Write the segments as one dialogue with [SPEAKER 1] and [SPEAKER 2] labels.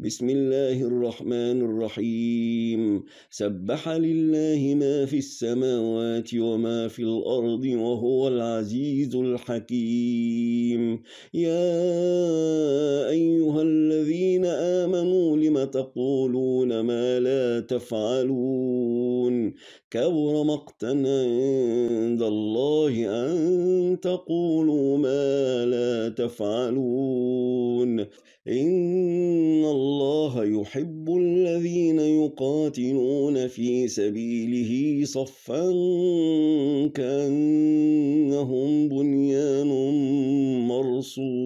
[SPEAKER 1] بسم الله الرحمن الرحيم سبح لله ما في السماوات وما في الأرض وهو العزيز الحكيم يا أيها الذين آمنوا لم تقولون ما لا تفعلون كبر مقتا عند الله أن تقولوا ما لا تفعلون إن الله الله يحب الذين يقاتلون في سبيله صفا كأنهم بنيان مرصود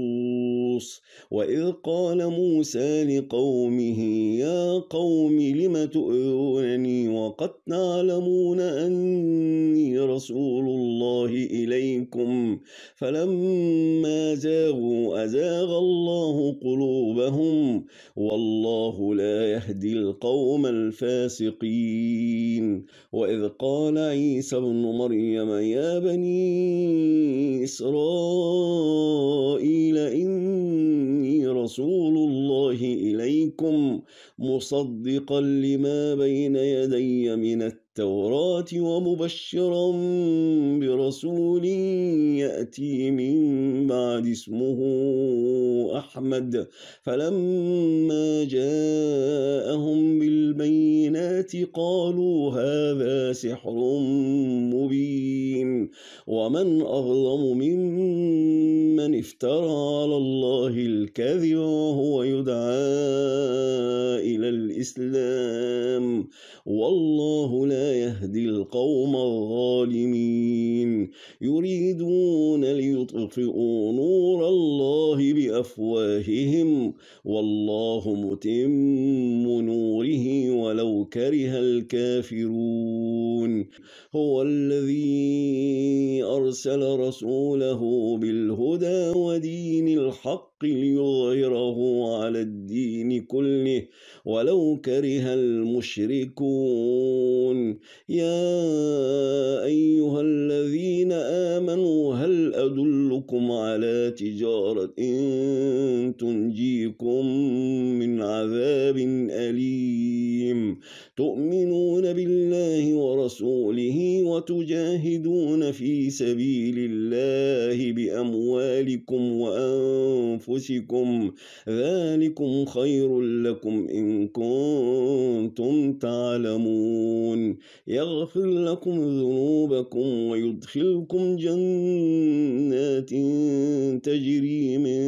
[SPEAKER 1] وإذ قال موسى لقومه يا قوم لم تؤذونني وقد تعلمون أني رسول الله إليكم فلما زاغوا أزاغ الله قلوبهم والله لا يهدي القوم الفاسقين وإذ قال عيسى ابن مريم يا بني إسرائيل ربكم مصدقا لما بين يدي من التوراة التوراة ومبشرا برسول يأتي من بعد اسمه أحمد فلما جاءهم بالبينات قالوا هذا سحر مبين ومن أظلم ممن افترى على الله الكذب وهو يدعى إلى الإسلام والله لا يهدي القوم الظالمين يريدون ليطفئوا نور الله بأفواههم والله متم نوره ولو كره الكافرون هو الذي أرسل رسوله بالهدى ودين الحق ليظهره على الدين كله ولو كره المشركون يا أيها الذين آمنوا هل أدلكم على تجارة إن تنجيكم من عذاب أليم تؤمنون بالله ورسوله وتجاهدون في سبيل الله بأموالكم وأنفسكم ذلكم خير لكم إن كنتم تعلمون يغفر لكم ذنوبكم ويدخلكم جنات تجري من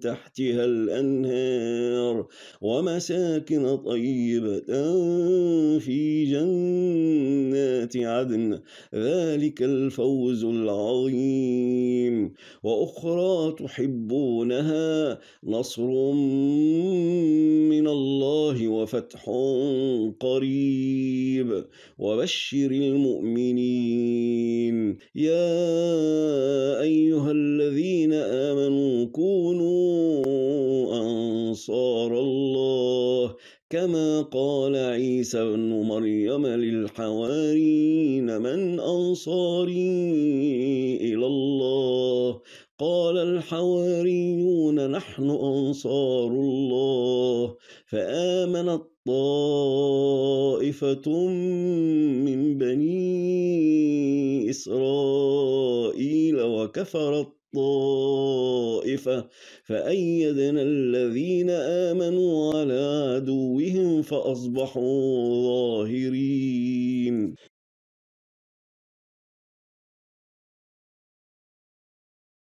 [SPEAKER 1] تحتها الأنهار ومساكن طيبة في جنات جنات عدن ذلك الفوز العظيم وأخرى تحبونها نصر من الله وفتح قريب وبشر المؤمنين يا كما قال عيسى بن مريم للحواريين من أنصاري إلى الله قال الحواريون نحن أنصار الله فآمنت طائفة من بني إسرائيل وكفرت طائفة فأيدنا الذين آمنوا على عدوهم فأصبحوا ظاهرين